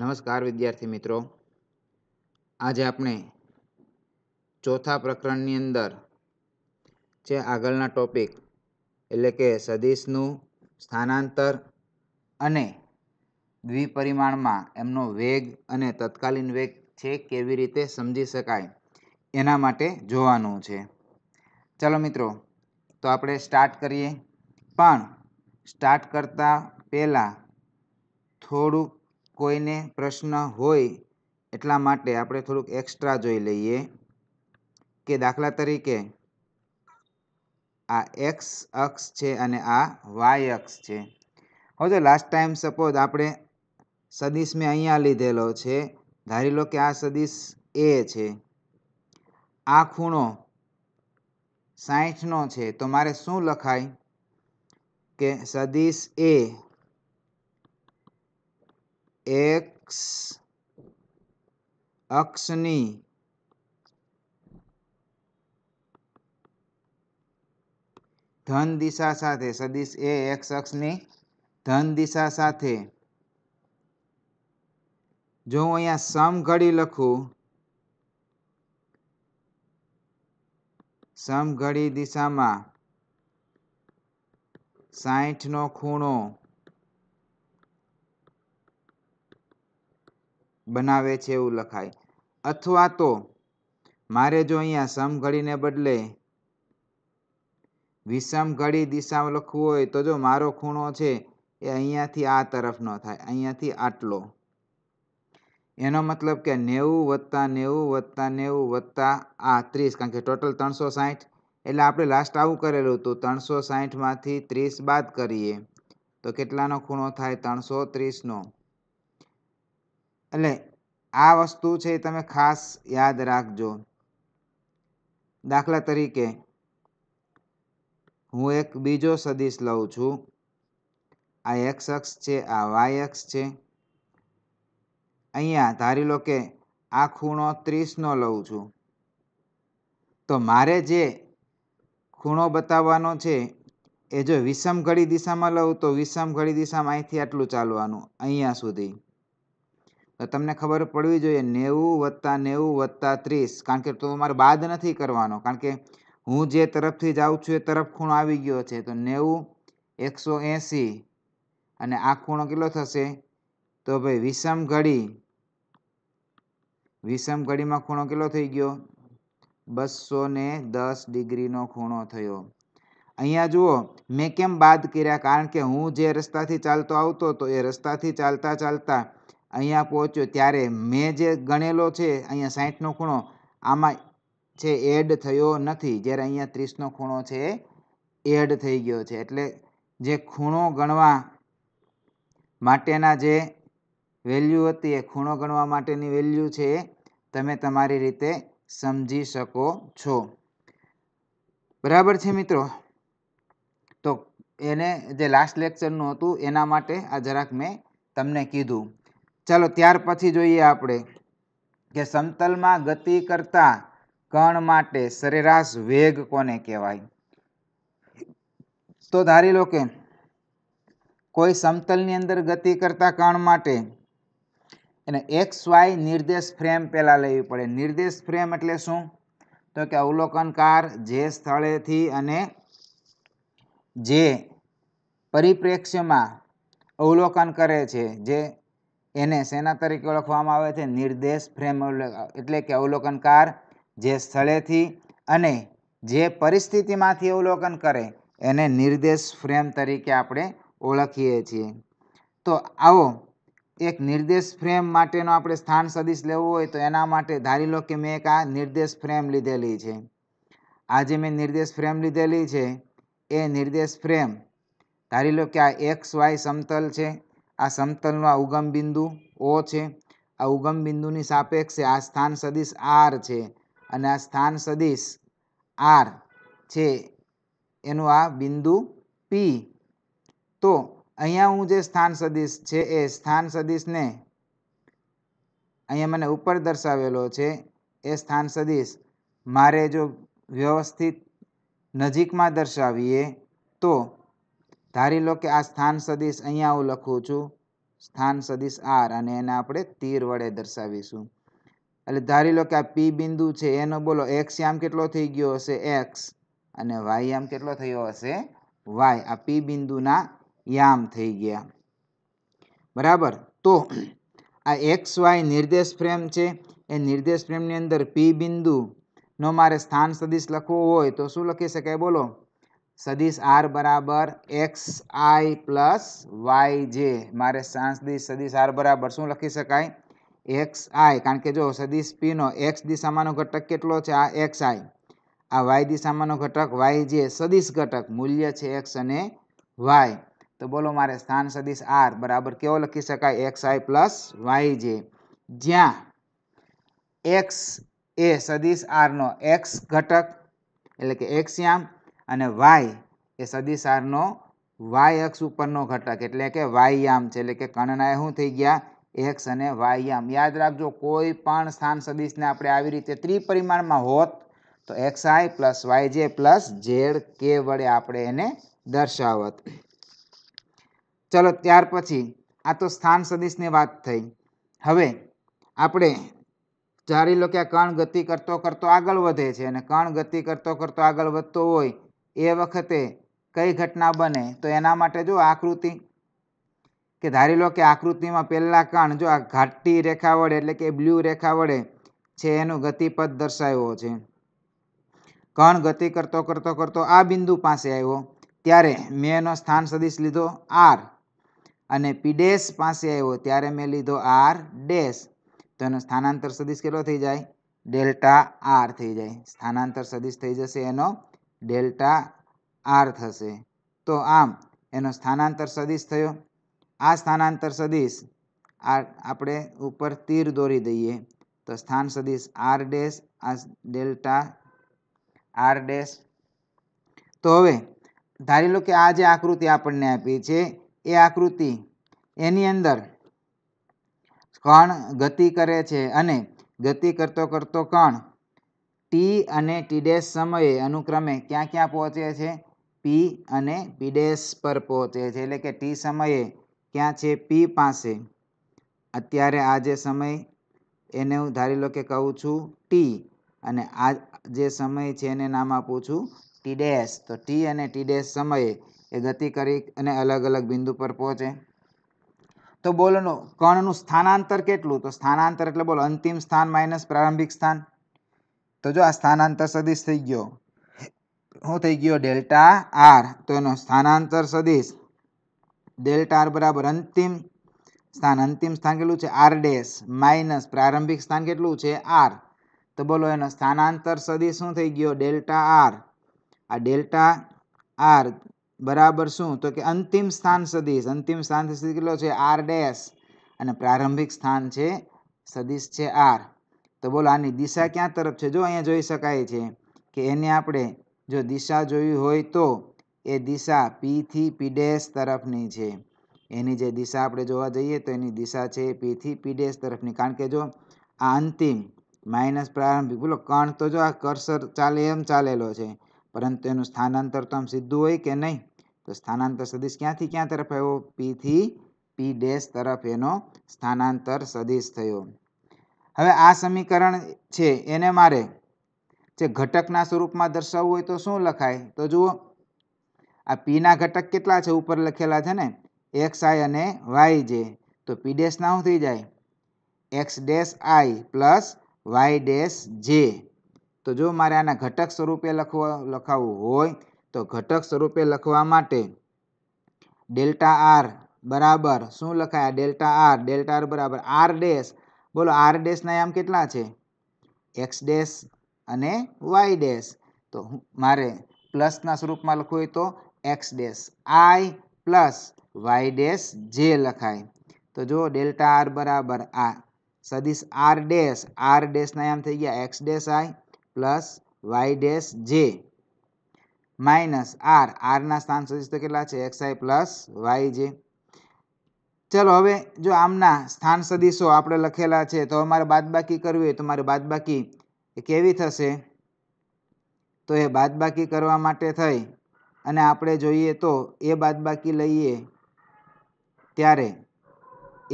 નમસ્કાર વિદ્યાર્થી મિત્રો આજે આપણે ચોથા પ્રકરણની અંદર જે આગળના ટોપિક એટલે કે સદીશનું સ્થાનાંતર અને દ્વિપરિમાણમાં એમનો વેગ અને તત્કાલીન વેગ છે કેવી રીતે સમજી શકાય એના માટે જોવાનું છે ચાલો મિત્રો તો આપણે સ્ટાર્ટ કરીએ પણ સ્ટાર્ટ કરતાં પહેલાં થોડુંક કોઈને પ્રશ્ન હોય એટલા માટે આપણે થોડુંક એક્સ્ટ્રા જોઈ લઈએ કે દાખલા તરીકે આ એક્સ અક્ષ છે અને આ વાય અક્ષ છે હવે જો લાસ્ટ ટાઈમ સપોઝ આપણે સદીશ મેં અહીંયા લીધેલો છે ધારી લો કે આ સદીશ એ છે આ ખૂણો સાહીઠનો છે તો મારે શું લખાય કે સદીશ એ એક્સ અક્ષની ધન દિશા સાથે સદીશ એ એક્સ અક્ષની ધન દિશા સાથે જો હું અહીંયા સમઘડી લખું સમઘડી દિશામાં સાહીઠનો ખૂણો બનાવે છે એવું લખાય અથવા તો મારે જો અહીંયા સમઘડીને બદલે વિષમઘડી દિશા લખવું હોય તો જો મારો ખૂણો છે એ અહીંયાથી આ તરફનો થાય અહીંયાથી આટલો એનો મતલબ કે નેવું વત્તા નેવું વત્તા નેવું વત્તા આ ત્રીસ કારણ કે ટોટલ ત્રણસો સાહીઠ એટલે આપણે લાસ્ટ આવું કરેલું હતું ત્રણસો સાહીઠમાંથી ત્રીસ બાદ કરીએ તો કેટલાનો ખૂણો થાય ત્રણસો ત્રીસનો એટલે આ વસ્તુ છે એ તમે ખાસ યાદ રાખજો દાખલા તરીકે હું એક બીજો સદિશ લઉં છું આ એક્સ અક્ષ છે આ વાય અક્ષ છે અહીંયા ધારી લો કે આ ખૂણો ત્રીસનો લઉં છું તો મારે જે ખૂણો બતાવવાનો છે એ જો વિષમ ઘડી દિશામાં લઉં તો વિષમ ઘડી દિશામાં અહીંથી આટલું ચાલવાનું અહીંયા સુધી તો તમને ખબર પડવી જોઈએ નેવું વત્તા નેવું વત્તા ત્રીસ કારણ કે તો મારે બાદ નથી કરવાનો કારણ કે હું જે તરફથી જાઉં છું એ તરફ ખૂણો આવી ગયો છે તો નેવું એકસો એંસી અને આ ખૂણો કેટલો થશે તો ભાઈ વિષમ ઘડી વિષમ ઘડીમાં ખૂણો કેટલો થઈ ગયો બસો ને દસ ડિગ્રીનો ખૂણો થયો અહીંયા જુઓ મેં કેમ બાદ કર્યા કારણ કે હું જે રસ્તાથી ચાલતો આવતો હતો એ રસ્તાથી ચાલતા ચાલતા અહીંયા પહોંચ્યો ત્યારે મેં જે ગણેલો છે અહીંયા સાઠનો ખૂણો આમાં છે એડ થયો નથી જ્યારે અહીંયા ત્રીસનો ખૂણો છે એડ થઈ ગયો છે એટલે જે ખૂણો ગણવા માટેના જે વેલ્યુ હતી એ ખૂણો ગણવા માટેની વેલ્યુ છે તમે તમારી રીતે સમજી શકો છો બરાબર છે મિત્રો તો એને જે લાસ્ટ લેક્ચરનું હતું એના માટે આ જરાક મેં તમને કીધું ચાલો ત્યાર પછી જોઈએ આપણે કે સમતલમાં ગતિ કરતા કણ માટે સરેરાશ વેગ કોને કહેવાય તો ધારી લો કે કોઈ સમતલની અંદર ગતિ કરતા કણ માટે એને એક્સ વાય નિર્દેશ ફ્રેમ પહેલાં લેવી પડે નિર્દેશ ફ્રેમ એટલે શું તો કે અવલોકનકાર જે સ્થળેથી અને જે પરિપ્રેક્ષ્યમાં અવલોકન કરે છે જે એને શેના તરીકે ઓળખવામાં આવે છે નિર્દેશ ફ્રેમ એટલે કે અવલોકનકાર જે સ્થળેથી અને જે પરિસ્થિતિમાંથી અવલોકન કરે એને નિર્દેશ ફ્રેમ તરીકે આપણે ઓળખીએ છીએ તો આવો એક નિર્દેશ ફ્રેમ માટેનો આપણે સ્થાન સદીશ લેવો હોય તો એના માટે ધારી લો કે મેં એક આ નિર્દેશ ફ્રેમ લીધેલી છે આ જે મેં નિર્દેશ ફ્રેમ લીધેલી છે એ નિર્દેશ ફ્રેમ ધારી લો કે આ એક્સ વાય સમતલ છે આ સમતલનું આ ઉગમ બિંદુ ઓ છે આ ઉગમ બિંદુની સાપેક્ષે આ સ્થાન સદિશ આર છે અને આ સ્થાન સદિશ આર છે એનું આ બિંદુ પી તો અહીંયા હું જે સ્થાન સદિશ છે એ સ્થાન સદિશને અહીંયા મને ઉપર દર્શાવેલો છે એ સ્થાન સદિશ મારે જો વ્યવસ્થિત નજીકમાં દર્શાવીએ તો ધારી લો કે આ સ્થાન સદિશ અહીંયા હું લખું છું સ્થાન સદિશ આર અને એને આપણે તીર વડે દર્શાવીશું એટલે ધારી લો કે આ પી બિંદુ છે એનો બોલો એક્સ યામ કેટલો થઈ ગયો હશે એક્સ અને વાય યામ કેટલો થયો હશે વાય આ પી બિંદુના યામ થઈ ગયા બરાબર તો આ એક્સ વાય નિર્દેશ ફ્રેમ છે એ નિર્દેશ ફ્રેમની અંદર પી બિંદુનો મારે સ્થાન સદિશ લખવો હોય તો શું લખી શકાય બોલો સદીશ આર બરાબર એક્સ આઈ પ્લસ વાય જે મારે સાંસદિશ સદીશ આર બરાબર શું લખી શકાય એક્સ આઈ કારણ કે જો સદીશ પીનો એક્સ દિશામાંનો ઘટક કેટલો છે આ એક્સ આઈ આ વાય દિશામાંનો ઘટક વાય જે સદીશ ઘટક મૂલ્ય છે એક્સ અને વાય તો બોલો મારે સ્થાન સદીશ આર બરાબર કેવો લખી શકાય એક્સ આઈ પ્લસ વાય જે જ્યાં એક્સ એ સદીશ આરનો એક્સ ઘટક એટલે કે એક્સ યામ અને વાય એ સદિશારનો વાય અક્ષ ઉપરનો ઘટક એટલે કે વાયયામ છે એટલે કે કણના શું થઈ ગયા એક્ષ અને વાયયામ યાદ રાખજો કોઈ પણ સ્થાન સદિશને આપણે આવી રીતે ત્રિપરિમાણમાં હોત તો x i plus y j plus z k વડે આપણે એને દર્શાવત ચલો ત્યાર પછી આ તો સ્થાન સદિશની વાત થઈ હવે આપણે ધારી લો કે આ કણ ગતિ કરતો કરતો આગળ વધે છે અને કણ ગતિ કરતો કરતો આગળ વધતો હોય એ વખતે કઈ ઘટના બને તો એના માટે જો આકૃતિ કે ધારી લો કે આકૃતિમાં પહેલાં કણ જો આ ઘાટી રેખા વડે એટલે કે બ્લુ રેખા વડે છે એનું ગતિપદ દર્શાવ્યો છે કણ ગતિ કરતો કરતો કરતો આ બિંદુ પાસે આવ્યો ત્યારે મેં એનો સ્થાન સદીશ લીધો આર અને પીડેશ પાસે આવ્યો ત્યારે મેં લીધો આર ડેશ તો એનો સ્થાનાંતર સદીશ કેટલો થઈ જાય ડેલ્ટા આર થઈ જાય સ્થાનાંતર સદીશ થઈ જશે એનો ડેલ્ટા આર થશે તો આમ એનો સ્થાનાંતર સદિશ થયો આ સ્થાનાંતર સદિશ આ આપણે ઉપર તીર દોરી દઈએ તો સ્થાન સદિશ આર ડેશ આ ડેલ્ટા આર ડેશ તો હવે ધારી લો કે આ જે આકૃતિ આપણને આપી છે એ આકૃતિ એની અંદર કણ ગતિ કરે છે અને ગતિ કરતો કરતો કણ ટી અને ટી સમયે અનુક્રમે ક્યાં ક્યાં પહોંચે છે પી અને પી પર પહોંચે છે એટલે કે ટી સમયે ક્યાં છે પી પાસે અત્યારે આ જે સમય એને હું ધારી લો કે કહું છું ટી અને આ જે સમય છે એને નામ આપું છું ટી તો ટી અને ટી સમયે એ ગતિ કરી અને અલગ અલગ બિંદુ પર પહોંચે તો બોલોનું કણનું સ્થાનાંતર કેટલું તો સ્થાનાંતર એટલે બોલો અંતિમ સ્થાન માઇનસ પ્રારંભિક સ્થાન તો જો આ સ્થાનાંતર સદિશ થઈ ગયો શું થઈ ગયો ડેલ્ટા આર તો એનો સ્થાનાંતર સદીશ ડેલ્ટા આર બરાબર અંતિમ સ્થાન અંતિમ સ્થાન કેટલું છે આર ડેસ માઇનસ પ્રારંભિક સ્થાન કેટલું છે આર તો બોલો એનો સ્થાનાંતર સદી શું થઈ ગયો ડેલ્ટા આર આ ડેલ્ટા આર બરાબર શું તો કે અંતિમ સ્થાન સદીશ અંતિમ સ્થાન સદી કેટલો છે આર ડેસ અને પ્રારંભિક સ્થાન છે સદીશ છે આર તો બોલો આની દિશા ક્યાં તરફ છે જો અહીંયા જોઈ શકાય છે કે એને આપણે જો દિશા જોઈ હોય તો એ દિશા પીથી પીડેશ તરફની છે એની જે દિશા આપણે જોવા જઈએ તો એની દિશા છે પીથી પીડેશ તરફની કારણ કે જો આ અંતિમ માઇનસ પ્રારંભિક બોલો કણ તો જો આ કર્સર ચાલે એમ ચાલેલો છે પરંતુ એનું સ્થાનાંતર તો આમ સીધું હોય કે નહીં તો સ્થાનાંતર સદીશ ક્યાંથી ક્યાં તરફ આવ્યો પીથી પી ડેશ તરફ એનો સ્થાનાંતર સદીશ થયો હવે આ સમીકરણ છે એને મારે જે ઘટકના સ્વરૂપમાં દર્શાવવું હોય તો શું લખાય તો જુઓ આ પીના ઘટક કેટલા છે ઉપર લખેલા છે ને એક્સ આઈ અને વાય જે તો પી ડેશ નાઉં થઈ જાય x dash i plus y dash j તો જો મારે આના ઘટક સ્વરૂપે લખવા લખાવવું હોય તો ઘટક સ્વરૂપે લખવા માટે ડેલ્ટા આર બરાબર શું લખાય ડેલ્ટા આર ડેલ્ટા આર બરાબર આર ડેશ बोलो आर डेस आयाम के एक्स डेस वाई डेस तो मारे प्लस ना स्वरूप में लख तो x dash i plus y dash j लखाए तो जो डेल्टा आर बराबर आ सदीश आर डेस आर डेस आयाम थी गया x dash i plus y dash j minus r r स्थान सदीश तो के x i plus y j ચાલો હવે જો આમના સ્થાન સદીશો આપણે લખેલા છે તો અમારે બાદબાકી કરવી હોય તો મારે બાદબાકી એ કેવી થશે તો એ બાદબાકી કરવા માટે થઈ અને આપણે જોઈએ તો એ બાદબાકી લઈએ ત્યારે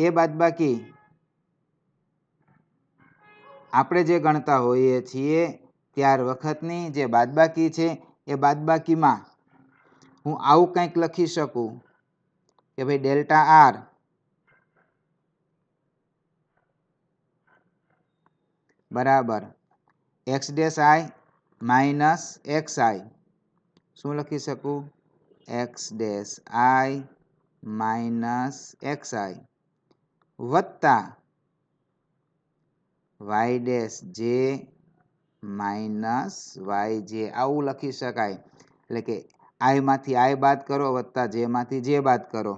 એ બાદબાકી આપણે જે ગણતા હોઈએ છીએ ત્યાર વખતની જે બાદબાકી છે એ બાદબાકીમાં હું આવું કંઈક લખી શકું કે ભાઈ ડેલ્ટા આર બરાબર x dash i minus x i શું લખી શકું x dash i minus x i વત્તા y dash j minus y j આવું લખી શકાય એટલે કે આઈમાંથી આઈ બાદ કરો વત્તા જેમાંથી જે બાદ કરો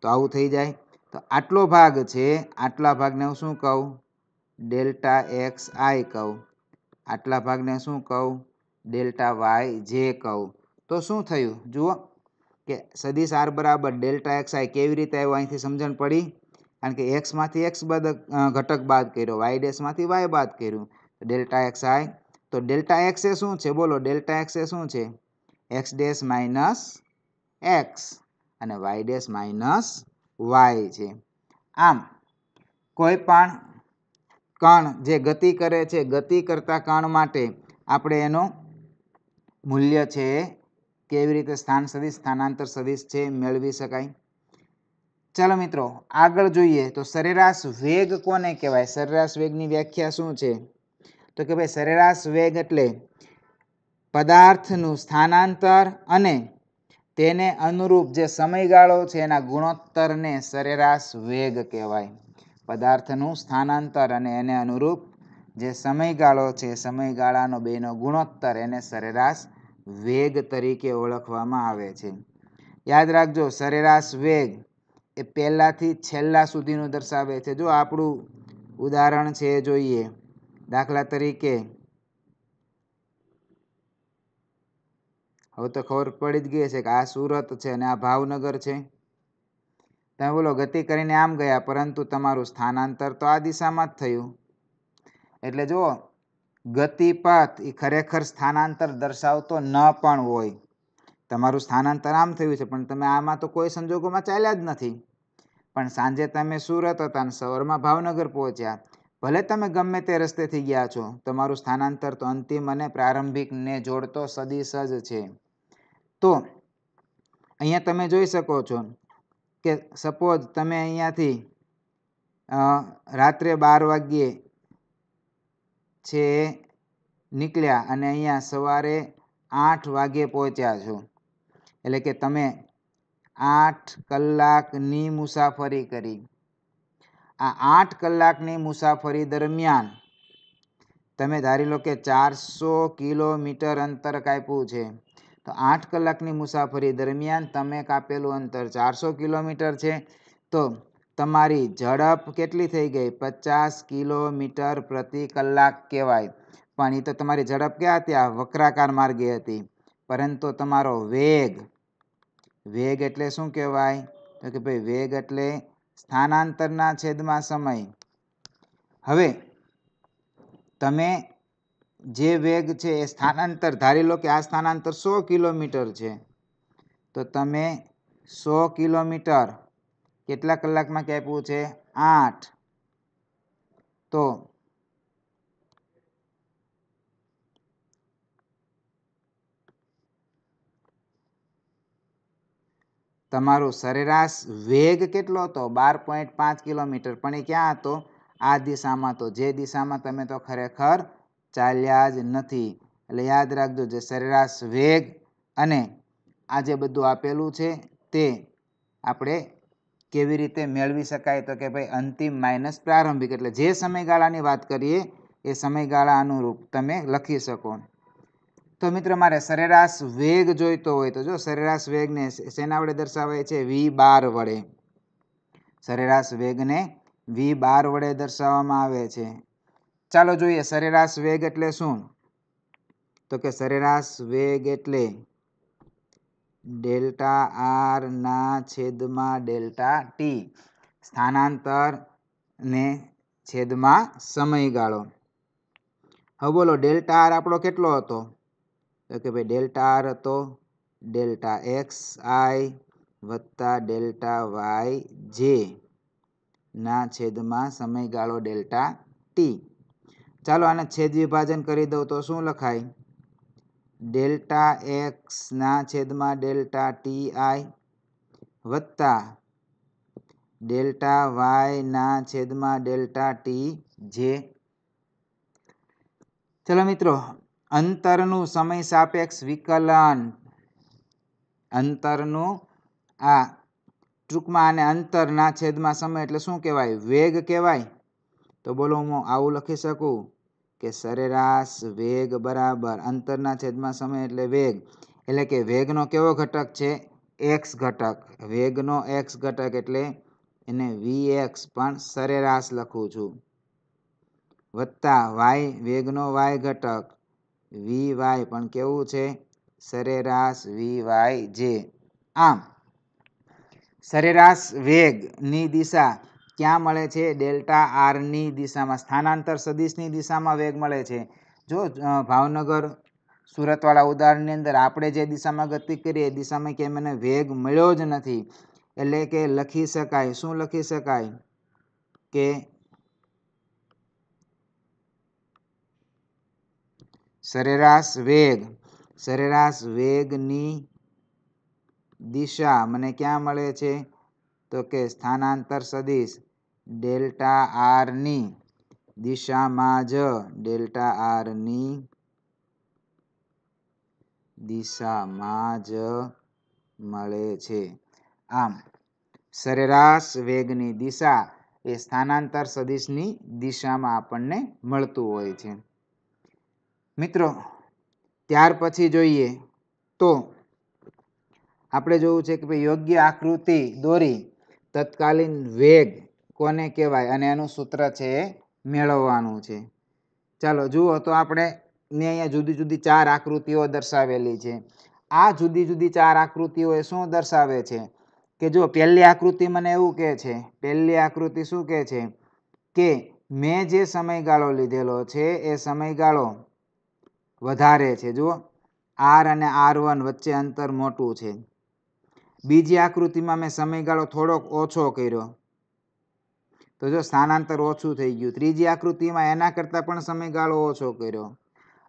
તો આવું થઈ જાય તો આટલો ભાગ છે આટલા ભાગને હું શું કહું ડેલ્ટા એક્સ આઈ કહું આટલા ભાગને શું કહું ડેલ્ટા વાય જે કહું તો શું થયું જુઓ કે સદીશ આર બરાબર ડેલ્ટા એક્સ આઈ કેવી રીતે આવ્યો અહીંથી સમજણ પડી કારણ કે એક્સમાંથી એક્સ બાદ ઘટક બાદ કર્યો વાય ડેસમાંથી વાય બાદ કર્યું ડેલ્ટા એક્સ આઈ તો ડેલ્ટા એક્સ એ શું છે બોલો ડેલ્ટા એક્સ એ શું છે એક્સ ડેસ માઇનસ એક્સ અને વાય ડેસ માઇનસ વાય છે આમ કોઈ પણ કણ જે ગતિ કરે છે ગતિ કરતા કણ માટે આપણે એનો મૂલ્ય છે કેવી રીતે સ્થાન સદીશ સ્થાનાંતર સદીશ છે મેળવી શકાય ચાલો મિત્રો આગળ જોઈએ તો સરેરાશ વેગ કોને કહેવાય સરેરાશ વેગની વ્યાખ્યા શું છે તો કે ભાઈ સરેરાશ વેગ એટલે પદાર્થનું સ્થાનાંતર અને તેને અનુરૂપ જે સમયગાળો છે એના ગુણોત્તરને સરેરાશ વેગ કહેવાય પદાર્થનું સ્થાનાંતર અને એને અનુરૂપ જે સમયગાળો છે સમયગાળાનો બેનો ગુણોત્તર એને સરેરાશ વેગ તરીકે ઓળખવામાં આવે છે યાદ રાખજો સરેરાશ વેગ એ પહેલાંથી છેલ્લા સુધીનું દર્શાવે છે જો આપણું ઉદાહરણ છે જોઈએ દાખલા તરીકે હવે તો ખબર પડી જ ગઈ છે કે આ સુરત છે અને આ ભાવનગર છે તમે બોલો ગતિ કરીને આમ ગયા પરંતુ તમારું સ્થાનાંતર તો આ દિશામાં જ થયું એટલે જુઓ ગતિપથ એ ખરેખર સ્થાનાંતર દર્શાવતો ન પણ હોય તમારું સ્થાનાંતર આમ થયું છે પણ તમે આમાં તો કોઈ સંજોગોમાં ચાલ્યા જ નથી પણ સાંજે તમે સુરત હતા અને સવારમાં ભાવનગર પહોંચ્યા ભલે તમે ગમે તે રસ્તેથી ગયા છો તમારું સ્થાનાંતર તો અંતિમ અને પ્રારંભિકને જોડતો સદીશ જ છે તો અહીંયા તમે જોઈ શકો છો કે સપોઝ તમે અહીંયાથી રાત્રે બાર વાગ્યે છે નીકળ્યા અને અહીંયા સવારે આઠ વાગ્યે પહોંચ્યા છો એટલે કે તમે આઠ કલાકની મુસાફરી કરી આ આઠ કલાકની મુસાફરી દરમિયાન તમે ધારી લો કે ચારસો કિલોમીટર અંતર કાપ્યું છે તો આઠ કલાકની મુસાફરી દરમિયાન તમે કાપેલું અંતર ચારસો કિલોમીટર છે તો તમારી ઝડપ કેટલી થઈ ગઈ પચાસ કિલોમીટર પ્રતિ કલાક કહેવાય પણ એ તો તમારી ઝડપ ક્યાં હતી આ વક્રાકાર માર્ગે હતી પરંતુ તમારો વેગ વેગ એટલે શું કહેવાય તો કે ભાઈ વેગ એટલે સ્થાનાંતરના છેદમાં સમય હવે તમે જે વેગ છે એ સ્થાનાંતર ધારી લો કે આ સ્થાનાંતર સો કિલોમીટર છે તો તમે સો કિલોમીટર કેટલા કલાકમાં કે આપ્યું છે આઠ તો તમારો સરેરાશ વેગ કેટલો હતો બાર પોઈન્ટ પાંચ કિલોમીટર પણ એ ક્યાં હતો આ દિશામાં તો જે દિશામાં તમે તો ખરેખર ચાલ્યા જ નથી એટલે યાદ રાખજો જે સરેરાશ વેગ અને આ જે બધું આપેલું છે તે આપણે કેવી રીતે મેળવી શકાય તો કે ભાઈ અંતિમ માઇનસ પ્રારંભિક એટલે જે સમયગાળાની વાત કરીએ એ સમયગાળા અનુરૂપ તમે લખી શકો તો મિત્ર મારે સરેરાશ વેગ જોઈતો હોય તો જો સરેરાશ વેગને શેના વડે દર્શાવાય છે વી બાર વડે સરેરાશ વેગને વી બાર વડે દર્શાવવામાં આવે છે ચાલો જોઈએ સરેરાશ વેગ એટલે શું તો કે સરેરાશ વેગ એટલે ડેલ્ટા આર ના છેદમાં ડેલ્ટા ટી સ્થાનાંતર ને છેદમાં સમયગાળો હવે બોલો ડેલ્ટા આર આપણો કેટલો હતો તો કે ભાઈ ડેલ્ટા આર હતો ડેલ્ટા એક્સ આઈ વત્તા ડેલ્ટા વાય જે ના છેદમાં સમયગાળો ડેલ્ટા ટી ચાલો આને છેદ વિભાજન કરી દઉં તો શું લખાય ડેલ્ટા એક્સના છેદમાં ડેલ્ટા ટી આઈ વત્તા ડેલ્ટા વાયના છેદમાં ડેલ્ટા ટી જે ચલો મિત્રો અંતરનું સમય સાપેક્ષ વિકલન અંતરનું આ ટૂંકમાં અને અંતરના છેદમાં સમય એટલે શું કહેવાય વેગ કહેવાય તો બોલો હું આવું લખી શકું કે સરેરાશ વેગ બરાબર અંતરના છેદમાં સમય એટલે વેગ એટલે કે વેગનો કેવો ઘટક છે એક્સ ઘટક વેગનો એક્સ ઘટક એટલે એને વી એક્સ પણ સરેરાશ લખું છું વત્તા વાય વેગનો વાય ઘટક વી વાય પણ કેવું છે સરેરાશ વી વાય જે આમ સરેરાશ વેગની દિશા ક્યાં મળે છે ડેલ્ટા આરની દિશામાં સ્થાનાંતર સદિશની દિશામાં વેગ મળે છે જો ભાવનગર સુરતવાળા ઉદાહરણની અંદર આપણે જે દિશામાં ગતિ કરીએ દિશામાં કે મને વેગ મળ્યો જ નથી એટલે કે લખી શકાય શું લખી શકાય કે સરેરાશ વેગ સરેરાશ વેગની દિશા મને ક્યાં મળે છે તો કે સ્થાનાંતર સદિશ ડેલ્ટા આરની દિશામાં જ ડેલ્ટા આરની દિશામાં જ મળે છે આમ સરેરાશ વેગની દિશા એ સ્થાનાંતર સદિશની દિશામાં આપણને મળતું હોય છે મિત્રો ત્યાર પછી જોઈએ તો આપણે જોવું છે કે ભાઈ યોગ્ય આકૃતિ દોરી તત્કાલીન વેગ કોને કહેવાય અને એનું સૂત્ર છે એ મેળવવાનું છે ચાલો જુઓ તો આપણે ને અહીંયા જુદી જુદી ચાર આકૃતિઓ દર્શાવેલી છે આ જુદી જુદી ચાર આકૃતિઓ એ શું દર્શાવે છે કે જો પહેલી આકૃતિ મને એવું કહે છે પહેલી આકૃતિ શું કહે છે કે મેં જે સમયગાળો લીધેલો છે એ સમયગાળો વધારે છે જુઓ આર અને આર વન વચ્ચે અંતર મોટું છે બીજી આકૃતિમાં મેં સમયગાળો થોડોક ઓછો કર્યો તો જો સ્થાનાંતર ઓછું થઈ ગયું ત્રીજી આકૃતિમાં એના કરતાં પણ સમયગાળો ઓછો કર્યો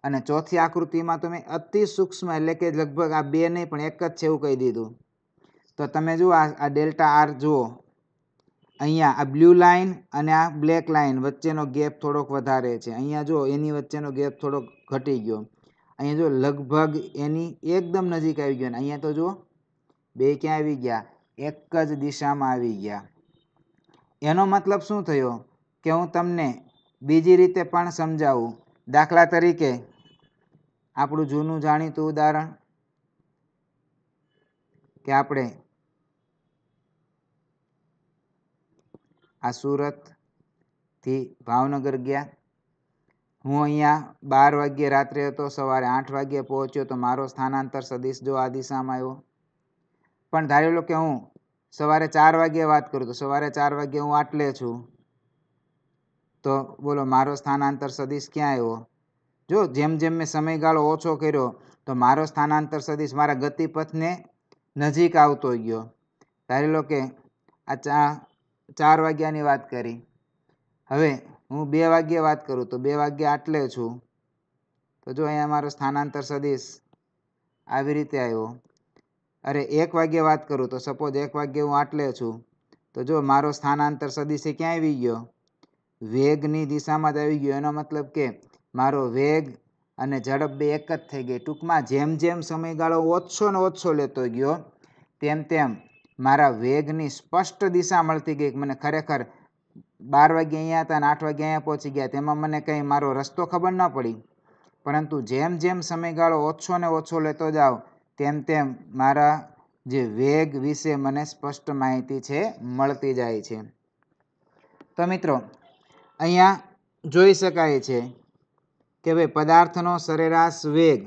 અને ચોથી આકૃતિમાં તમે અતિ સૂક્ષ્મ એટલે કે લગભગ આ બે નહીં પણ એક જ છે એવું કહી દીધું તો તમે જુઓ આ ડેલ્ટા આર જુઓ અહીંયા આ બ્લુ લાઇન અને આ બ્લેક લાઇન વચ્ચેનો ગેપ થોડોક વધારે છે અહીંયા જો એની વચ્ચેનો ગેપ થોડોક ઘટી ગયો અહીંયા જો લગભગ એની એકદમ નજીક આવી ગયો ને અહીંયા તો જુઓ બે ક્યાં આવી ગયા એક જ દિશામાં આવી ગયા એનો મતલબ શું થયો કે હું તમને બીજી રીતે પણ સમજાવું દાખલા તરીકે આપણું જૂનું જાણીતું ઉદાહરણ કે આપણે આ સુરતથી ભાવનગર ગયા હું અહીંયા બાર વાગ્યે રાત્રે હતો સવારે આઠ વાગ્યે પહોંચ્યો તો મારો સ્થાનાંતર સદીશ જો આ દિશામાં આવ્યો પણ ધારેલો કે હું સવારે ચાર વાગ્યે વાત કરું તો સવારે ચાર વાગ્યે હું આટલે છું તો બોલો મારો સ્થાનાંતર સદીશ ક્યાં આવ્યો જો જેમ જેમ મેં સમયગાળો ઓછો કર્યો તો મારો સ્થાનાંતર સદીશ મારા ગતિપથને નજીક આવતો ગયો ધારી લો કે આ ચા ચાર વાગ્યાની વાત કરી હવે હું બે વાગ્યે વાત કરું તો બે વાગ્યે આટલે છું તો જો અહીંયા મારો સ્થાનાંતર સદીશ આવી રીતે આવ્યો અરે એક વાગ્યે વાત કરું તો સપોઝ એક વાગ્યે હું આટલે છું તો જો મારો સ્થાનાંતર સદિશે ક્યાં આવી ગયો વેગની દિશામાં જ આવી ગયો એનો મતલબ કે મારો વેગ અને ઝડપ બે એક જ થઈ ગઈ ટૂંકમાં જેમ જેમ સમયગાળો ઓછો ને ઓછો લેતો ગયો તેમ તેમ મારા વેગની સ્પષ્ટ દિશા મળતી ગઈ મને ખરેખર બાર વાગે અહીંયા હતા અને આઠ વાગે અહીંયા પહોંચી ગયા તેમાં મને કંઈ મારો રસ્તો ખબર ન પડી પરંતુ જેમ જેમ સમયગાળો ઓછો ને ઓછો લેતો જાઓ તેમ તેમ મારા જે વેગ વિશે મને સ્પષ્ટ માહિતી છે મળતી જાય છે તો મિત્રો અહીંયા જોઈ શકાય છે કે ભાઈ પદાર્થનો સરેરાશ વેગ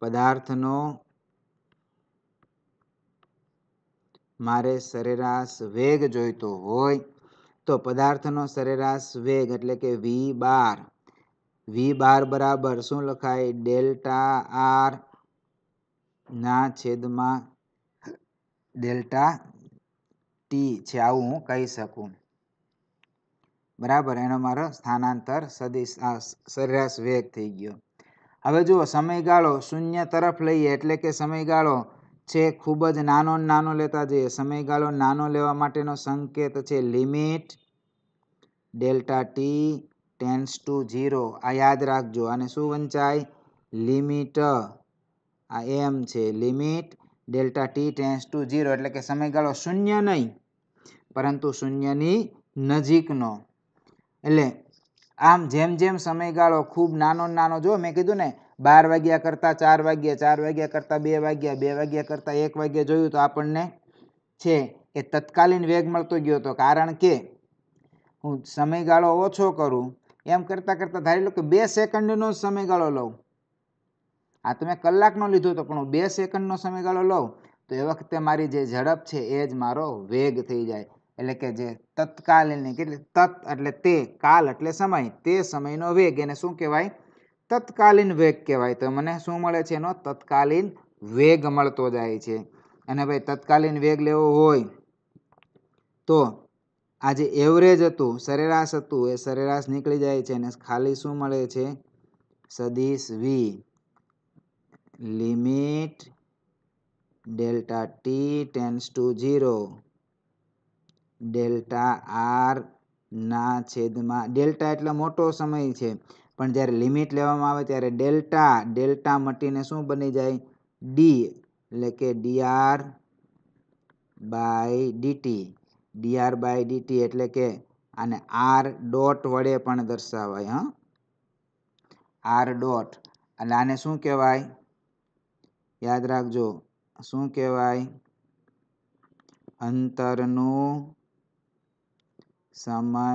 પદાર્થનો મારે સરેરાશ વેગ જોઈતો હોય તો પદાર્થનો સરેરાશ વેગ એટલે કે વી બાર વી બાર બરાબર શું લખાય ડેલ્ટા આર ના છેદમાં ડેલ્ટા ટી છે આવું હું કહી શકું બરાબર એનો મારો સ્થાનાંતર સદિશ સરેરાશ વેગ થઈ ગયો હવે જુઓ સમયગાળો શૂન્ય તરફ લઈએ એટલે કે સમયગાળો છે ખૂબ જ નાનો નાનો લેતા જઈએ સમયગાળો નાનો લેવા માટેનો સંકેત છે limit delta t tends to zero આ યાદ રાખજો અને શું વંચાય લિમિટ આ એમ છે limit delta t tends to zero એટલે કે સમયગાળો શૂન્ય નહીં પરંતુ શૂન્યની નજીકનો એટલે આમ જેમ જેમ સમયગાળો ખૂબ નાનો નાનો જો મેં કીધું ને બાર વાગ્યા કરતાં ચાર વાગ્યા ચાર વાગ્યા કરતાં બે વાગ્યા બે વાગ્યા કરતાં એક વાગ્યા જોયું તો આપણને છે એ તત્કાલીન વેગ મળતો ગયો હતો કારણ કે હું સમયગાળો ઓછો કરું એમ કરતાં કરતાં ધારી લો કે બે સેકન્ડનો જ સમયગાળો લઉં આ તમે કલાકનો લીધો તો પણ હું બે સેકન્ડનો સમયગાળો લઉં તો એ વખતે મારી જે ઝડપ છે એ જ મારો વેગ થઈ જાય એટલે કે જે તત્કાલીન કેટલી તત એટલે તે કાલ એટલે સમય તે સમયનો વેગ એને શું કહેવાય તત્કાલીન વેગ કહેવાય તો મને શું મળે છે એનો તત્કાલીન વેગ મળતો જાય છે અને ભાઈ તત્કાલીન વેગ લેવો હોય તો આ જે એવરેજ હતું સરેરાશ હતું એ સરેરાશ નીકળી જાય છે અને ખાલી શું મળે છે સદીશ v limit delta t tends to zero delta r ના છેદમાં ડેલ્ટા એટલે મોટો સમય છે પણ જ્યારે લિમિટ લેવામાં આવે ત્યારે ડેલ્ટા ડેલ્ટા મટીને શું બની જાય ડી એટલે કે d r by d t d r by d t એટલે કે આને આર ડોટ વડે પણ દર્શાવાય હં આર ડોટ અને આને શું કહેવાય યાદ રાખજો શું કહેવાય અંતરનું સમય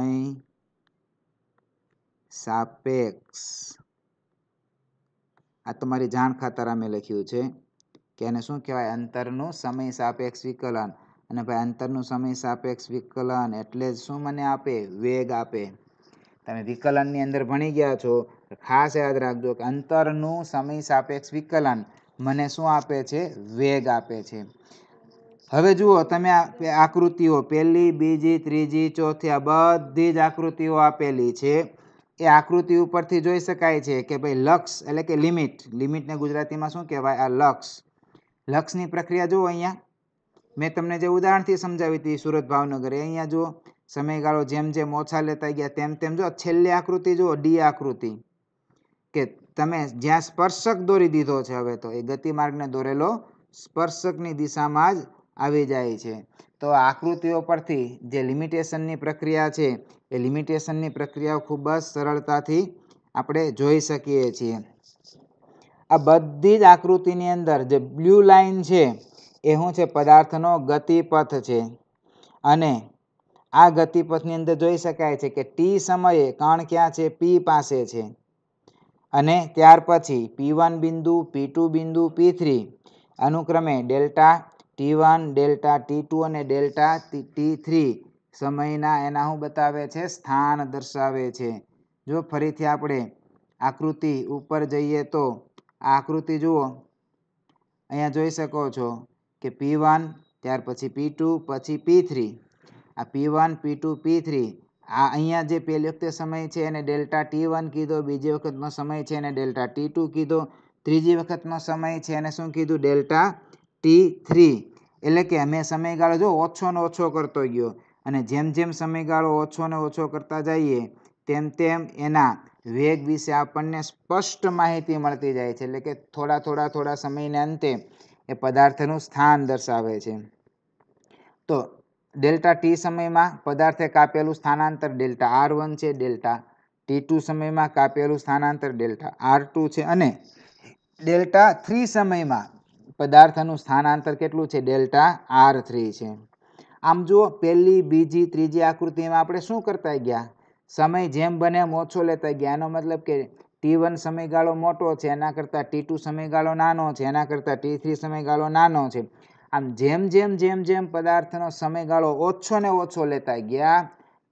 સાપેક્ષ આ તમારી જાણ ખાતર અમે લખ્યું છે કે એને શું કહેવાય અંતરનું સમય સાપેક્ષ વિકલન અને ભાઈ અંતરનું સમય સાપેક્ષ વિકલન એટલે જ શું મને આપે વેગ આપે તમે વિકલનની અંદર ભણી ગયા છો ખાસ યાદ રાખજો કે અંતરનું સમય સાપેક્ષ વિકલન મને શું આપે છે વેગ આપે છે હવે જુઓ તમે આકૃતિઓ પહેલી બીજી ત્રીજી ચોથી આ બધી જ આકૃતિઓ આપેલી છે એ આકૃતિ ઉપરથી જોઈ શકાય છે કે ભાઈ લક્ષ એટલે કે લિમિટ લિમિટને ગુજરાતીમાં શું કહેવાય આ લક્ષ લક્ષની પ્રક્રિયા જુઓ અહીંયા મેં તમને જે ઉદાહરણથી સમજાવી હતી સુરત ભાવનગર એ અહીંયા જુઓ સમયગાળો જેમ જેમ ઓછા લેતા ગયા તેમ તેમ જો છેલ્લી આકૃતિ જુઓ ડી આકૃતિ કે તમે જ્યાં સ્પર્શક દોરી દીધો છે હવે તો એ ગતિમાર્ગને દોરેલો સ્પર્શકની દિશામાં જ આવી જાય છે તો આકૃતિઓ પરથી જે લિમિટેશનની પ્રક્રિયા છે એ લિમિટેશનની પ્રક્રિયાઓ ખૂબ જ સરળતાથી આપણે જોઈ શકીએ છીએ આ બધી જ આકૃતિની અંદર જે બ્લ્યુ લાઇન છે એ શું છે પદાર્થનો ગતિપથ છે અને આ ગતિપથની અંદર જોઈ શકાય છે કે ટી સમયે કણ ક્યાં છે પી પાસે છે અને ત્યાર પછી પી વન બિંદુ પી ટુ બિંદુ પી થ્રી અનુક્રમે delta t one delta t two અને ડેલ્ટા ટી થ્રી સમયના એના શું બતાવે છે સ્થાન દર્શાવે છે જો ફરીથી આપણે આકૃતિ ઉપર જઈએ તો આ આકૃતિ જુઓ અહીંયા જોઈ શકો છો કે પી વન ત્યાર પછી પી ટુ પછી પી થ્રી આ p one p two p three આ અહીંયા જે પહેલી વખતે સમય છે એને ડેલ્ટા ટી વન કીધો બીજી વખતનો સમય છે એને ડેલ્ટા ટી ટુ કીધો ત્રીજી વખતનો સમય છે એને શું કીધું ડેલ્ટા ટી થ્રી એટલે કે અમે સમયગાળો જો ઓછો ને ઓછો કરતો ગયો અને જેમ જેમ સમયગાળો ઓછો ને ઓછો કરતા જઈએ તેમ તેમ એના વેગ વિશે આપણને સ્પષ્ટ માહિતી મળતી જાય છે એટલે કે થોડા થોડા થોડા સમયને અંતે એ પદાર્થનું સ્થાન દર્શાવે છે તો ડેલ્ટા ટી સમયમાં પદાર્થે કાપેલું સ્થાનાંતર ડેલ્ટા આર વન છે ડેલ્ટા ટી ટુ સમયમાં કાપેલું સ્થાનાંતર ડેલ્ટા આર ટુ છે અને ડેલ્ટા થ્રી સમયમાં પદાર્થનું સ્થાનાંતર કેટલું છે ડેલ્ટા આર થ્રી છે આમ જુઓ પહેલી બીજી ત્રીજી આકૃતિમાં આપણે શું કરતા ગયા સમય જેમ બને એમ ઓછો લેતા ગયા એનો મતલબ કે ટી વન સમયગાળો મોટો છે એના કરતાં ટી ટુ સમયગાળો નાનો છે એના કરતાં ટી થ્રી સમયગાળો નાનો છે આમ જેમ જેમ જેમ જેમ પદાર્થનો સમયગાળો ઓછો ને ઓછો લેતા ગયા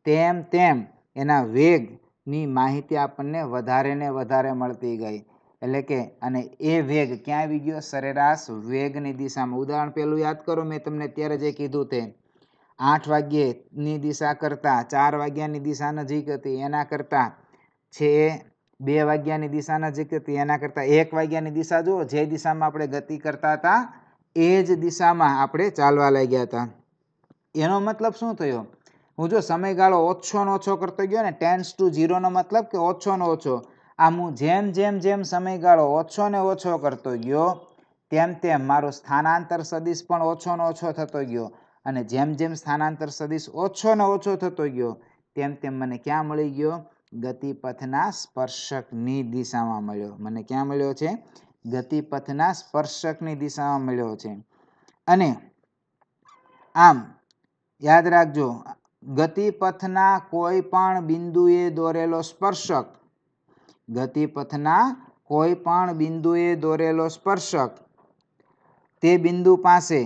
તેમ તેમ એના વેગની માહિતી આપણને વધારે ને વધારે મળતી ગઈ એટલે કે અને એ વેગ ક્યાં આવી ગયો સરેરાશ વેગની દિશામાં ઉદાહરણ પહેલું યાદ કરો મેં તમને ત્યારે જે કીધું તે આઠ વાગ્યેની દિશા કરતાં ચાર વાગ્યાની દિશા નજીક હતી એના કરતાં છે બે વાગ્યાની દિશાના જે ગતિ એના કરતાં એક વાગ્યાની દિશા જુઓ જે દિશામાં આપણે ગતિ કરતા હતા એ જ દિશામાં આપણે ચાલવા લાગ્યા હતા એનો મતલબ શું થયો હું જો સમયગાળો ઓછો ને ઓછો કરતો ગયો ને ટેન્સ ટુ ઝીરોનો મતલબ કે ઓછો ને ઓછો આમ હું જેમ જેમ જેમ સમયગાળો ઓછો ને ઓછો કરતો ગયો તેમ તેમ મારો સ્થાનાંતર સદિશ પણ ઓછો ને ઓછો થતો ગયો અને જેમ જેમ સ્થાનાંતર સદિશ ઓછો ને ઓછો થતો ગયો તેમ તેમ મને ક્યાં મળી ગયો ગતિપથના સ્પર્શકની દિશામાં મળ્યો મને ક્યાં મળ્યો છે ગતિપથના સ્પર્શકની દિશામાં મળ્યો છે અને આમ યાદ રાખજો ગતિપથના કોઈ પણ બિંદુએ દોરેલો સ્પર્શક ગતિપથના કોઈ પણ બિંદુએ દોરેલો સ્પર્શક તે બિંદુ પાસે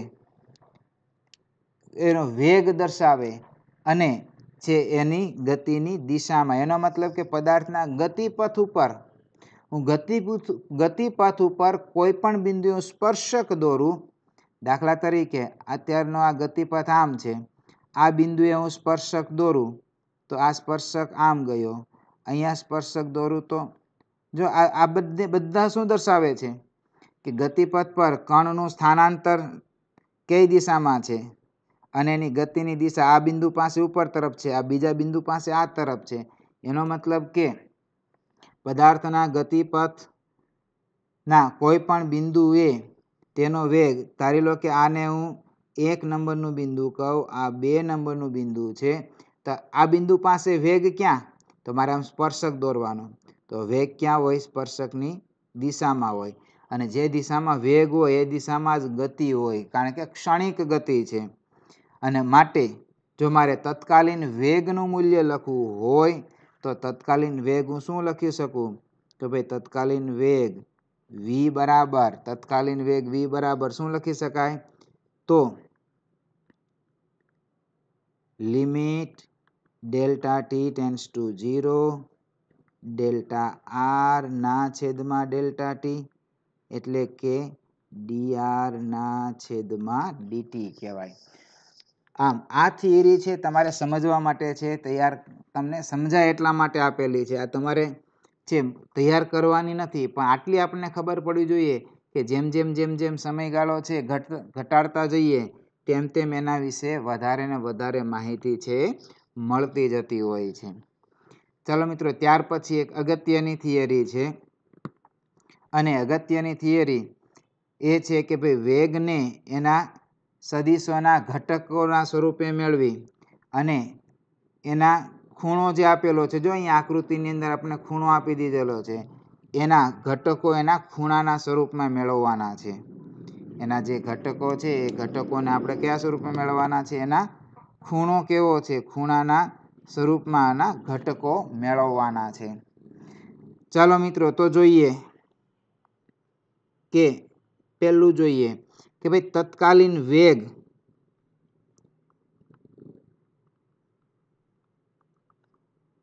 એનો વેગ દર્શાવે અને છે એની ગતિની દિશામાં એનો મતલબ કે પદાર્થના ગતિપથ ઉપર હું ગતિપથ ગતિપથ ઉપર કોઈ પણ બિંદુનું સ્પર્શક દોરું દાખલા તરીકે અત્યારનો આ ગતિપથ આમ છે આ બિંદુએ હું સ્પર્શક દોરું તો આ સ્પર્શક આમ ગયો અહીંયા સ્પર્શક દોરું તો જો આ આ બધે બધા શું દર્શાવે છે કે ગતિપથ પર કણનું સ્થાનાંતર કઈ દિશામાં છે અને એની ગતિની દિશા આ બિંદુ પાસે ઉપર તરફ છે આ બીજા બિંદુ પાસે આ તરફ છે એનો મતલબ કે પદાર્થના ગતિપથના કોઈ પણ બિંદુએ તેનો વેગ ધારી લો કે આને હું એક નંબરનું બિંદુ કહું આ બે નંબરનું બિંદુ છે તો આ બિંદુ પાસે વેગ ક્યાં તો મારે આમ સ્પર્શક દોરવાનો તો વેગ ક્યાં હોય સ્પર્શકની દિશામાં હોય અને જે દિશામાં વેગ હોય એ દિશામાં જ ગતિ હોય કારણ કે ક્ષણિક ગતિ છે અને માટે જો મારે તત્કાલીન વેગનું મૂલ્ય લખવું હોય તો તત્કાલીન વેગ હું શું લખી શકું તો ભાઈ તત્કાલીન વેગ વી બરાબર તત્કાલીન વેગ વી બરાબર શું લખી શકાય તો limit delta t tends to zero delta r ના છેદમાં ડેલ્ટા ટી એટલે કે ના છેદમાં ડીટી કહેવાય આમ આ થિયરી છે તમારે સમજવા માટે છે તૈયાર તમને સમજાય એટલા માટે આપેલી છે આ તમારે છે તૈયાર કરવાની નથી પણ આટલી આપણને ખબર પડવી જોઈએ કે જેમ જેમ જેમ જેમ સમયગાળો છે ઘટ ઘટાડતા જઈએ તેમ તેમ એના વિશે વધારે ને વધારે માહિતી છે મળતી જતી હોય છે ચાલો મિત્રો ત્યાર પછી એક અગત્યની થિયરી છે અને અગત્યની થિયરી એ છે કે ભાઈ વેગને એના સદીશોના ઘટકોના સ્વરૂપે મેળવી અને એના ખૂણો જે આપેલો છે જો અહીં આકૃતિની અંદર આપણે ખૂણો આપી દીધેલો છે એના ઘટકો એના ખૂણાના સ્વરૂપમાં મેળવવાના છે એના જે ઘટકો છે એ ઘટકોને આપણે કયા સ્વરૂપમાં મેળવવાના છે એના ખૂણો કેવો છે ખૂણાના સ્વરૂપમાં આના ઘટકો મેળવવાના છે ચાલો મિત્રો તો જોઈએ કે પહેલું જોઈએ કે ભાઈ તત્કાલીન વેગ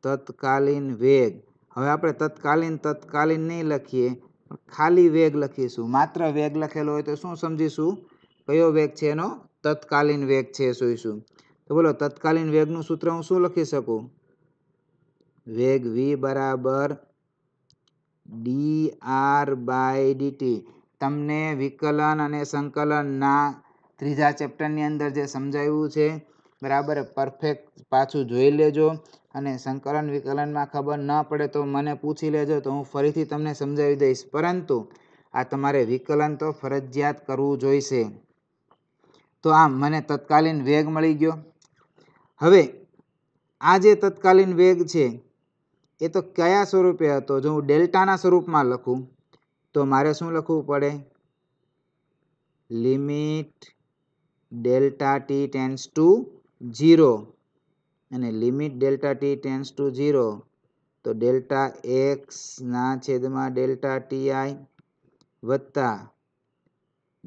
તત્કાલીન વેગ હવે આપણે તત્કાલીન તત્કાલીન નહીં લખીએ ખાલી વેગ લખીશું માત્ર વેગ લખેલો હોય તો શું સમજીશું કયો વેગ છે એનો તત્કાલીન વેગ છે જોઈશું તો બોલો તત્કાલીન વેગનું સૂત્ર હું શું લખી શકું વેગ વી બરાબર ડી આર બાય ડીટી તમને વિકલન અને સંકલનના ત્રીજા ચેપ્ટરની અંદર જે સમજાવ્યું છે બરાબર પરફેક્ટ પાછું જોઈ લેજો અને સંકલન વિકલનમાં ખબર ન પડે તો મને પૂછી લેજો તો હું ફરીથી તમને સમજાવી દઈશ પરંતુ આ તમારે વિકલન તો ફરજિયાત કરવું જોઈશે તો આમ મને તત્કાલીન વેગ મળી ગયો હવે આ જે તત્કાલીન વેગ છે એ તો કયા સ્વરૂપે હતો જો હું ડેલ્ટાના સ્વરૂપમાં લખું તો મારે શું લખવું પડે limit delta t tends to zero અને limit delta t tends to zero તો ડેલ્ટા એક્સના છેદમાં ડેલ્ટા ટી આઈ વત્તા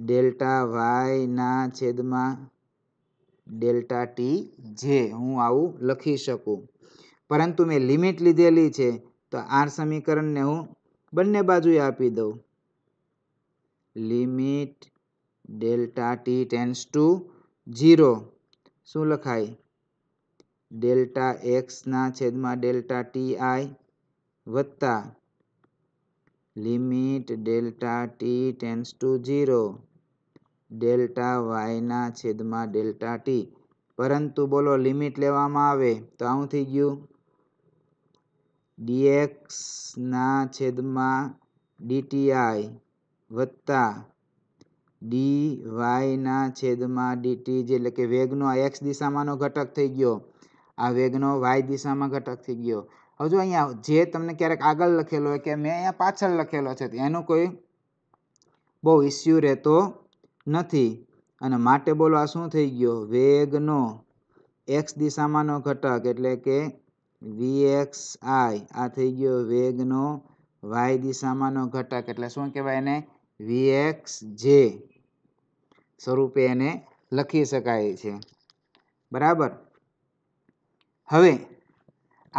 ડેલ્ટા વાયના છેદમાં ડેલ્ટા ટી જે હું આવું લખી શકું પરંતુ મેં લિમિટ લીધેલી છે તો આ સમીકરણને હું બંને બાજુએ આપી દઉં limit delta t tends to zero શું લખાય ડેલ્ટા એક્સના છેદમાં ડેલ્ટા ટી આઈ વત્તા limit delta t tends to zero delta વાયના છેદમાં ડેલ્ટા ટી પરંતુ બોલો લિમિટ લેવામાં આવે તો આવું થઈ ગયું ડીએક્સના છેદમાં ડીટીઆઈ વત્તા ડીવાયના છેદમાં ડીટી જે એટલે કે વેગનો આ એક્સ દિશામાંનો ઘટક થઈ ગયો આ વેગનો વાય દિશામાં ઘટક થઈ ગયો હવે જો અહીંયા જે તમને ક્યારેક આગળ લખેલો હોય કે મેં અહીંયા પાછળ લખેલો છે એનો કોઈ બહુ ઇસ્યુ રહેતો નથી અને માટે બોલો આ શું થઈ ગયો વેગનો એક્સ દિશામાંનો ઘટક એટલે કે વીએક્સ આઈ આ થઈ ગયો વેગનો વાય દિશામાંનો ઘટક એટલે શું કહેવાય એને વીએક્સ જે સ્વરૂપે એને લખી શકાય છે બરાબર હવે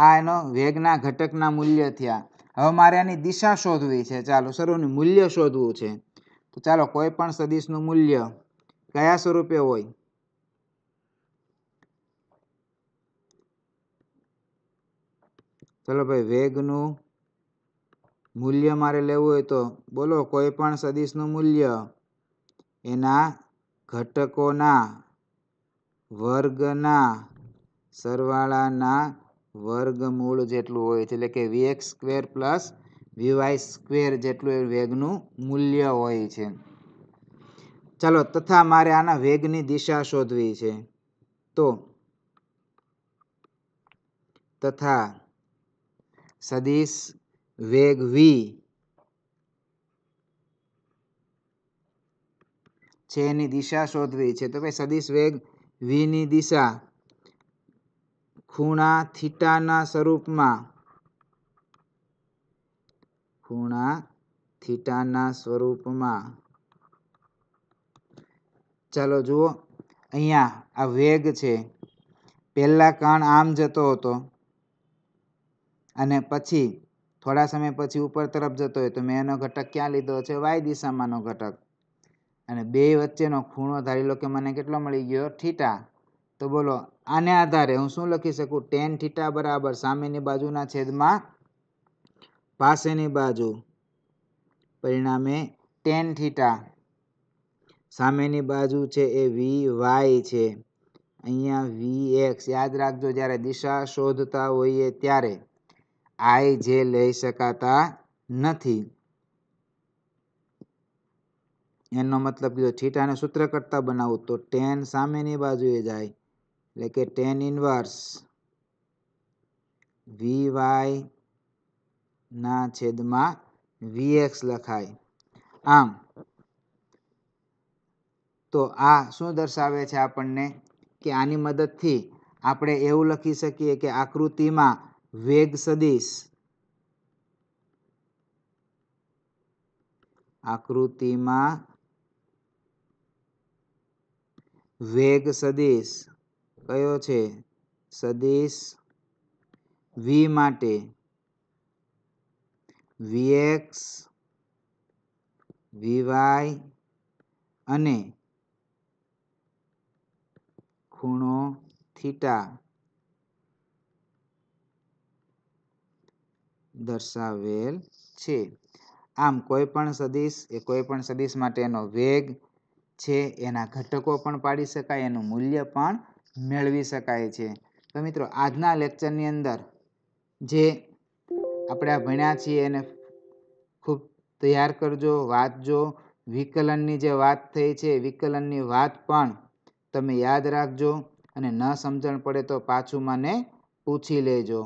આ એનો વેગના ઘટકના મૂલ્ય થયા હવે મારે એની દિશા શોધવી છે ચાલો સરોનું મૂલ્ય શોધવું છે તો ચાલો કોઈ પણ સદીશનું મૂલ્ય કયા સ્વરૂપે હોય ચલો ભાઈ વેગનું મૂલ્ય મારે લેવું હોય તો બોલો કોઈ પણ સદિશનું મૂલ્ય એના ઘટકોના વર્ગના સરવાળાના વર્ગમૂળ જેટલું હોય છે એટલે કે v x square plus v y square જેટલું એ વેગનું મૂલ્ય હોય છે ચાલો તથા મારે આના વેગની દિશા શોધવી છે તો તથા સદિશ વેગ વી છે એની દિશા શોધવી છે તો ભાઈ સદિશ વેગ વીની દિશા ખૂણા થીટાના સ્વરૂપમાં ખૂણા થીટાના સ્વરૂપમાં ચાલો જુઓ અહીંયા આ વેગ છે પહેલાં કાણ આમ જતો હતો અને પછી થોડા સમય પછી ઉપર તરફ જતો હોય તો મેં એનો ઘટક ક્યાં લીધો છે વાય દિશામાંનો ઘટક અને બે વચ્ચેનો ખૂણો ધારી લો કે મને કેટલો મળી ગયો થીટા તો બોલો આને આધારે હું શું લખી શકું ટેન થીટા બરાબર સામેની બાજુના છેદમાં પાસેની બાજુ પરિણામે ટેન થીટા સામેની બાજુ છે એ વી વાય છે અહીંયા વી એક્સ યાદ રાખજો જ્યારે દિશા શોધતા હોઈએ ત્યારે આઈ જે લઈ શકાતા નથી એનો મતલબ કીધો થીટાને સૂત્ર કરતા બનાવું તો ટેન સામેની બાજુએ જાય એટલે કે ટેન ઇન્વર્સ વી વાય ના છેદમાં વીએક્સ લખાય આમ તો આ શું દર્શાવે છે આપણને કે આની મદદથી આપણે એવું લખી શકીએ કે આકૃતિમાં વેગ સદીશ આકૃતિમાં વેગ સદીશ કયો છે સદીશ વી માટે વીએક્સ વીવાય અને ખૂણો થીટા દર્શાવેલ છે આમ કોઈપણ સદિશ એ કોઈપણ સદિશ માટે એનો વેગ છે એના ઘટકો પણ પાડી શકાય એનું મૂલ્ય પણ મેળવી શકાય છે તો મિત્રો આજના લેક્ચરની અંદર જે આપણે ભણ્યા છીએ એને ખૂબ તૈયાર કરજો વાંચજો વિકલનની જે વાત થઈ છે વિકલનની વાત પણ તમે યાદ રાખજો અને ન સમજણ પડે તો પાછું મને પૂછી લેજો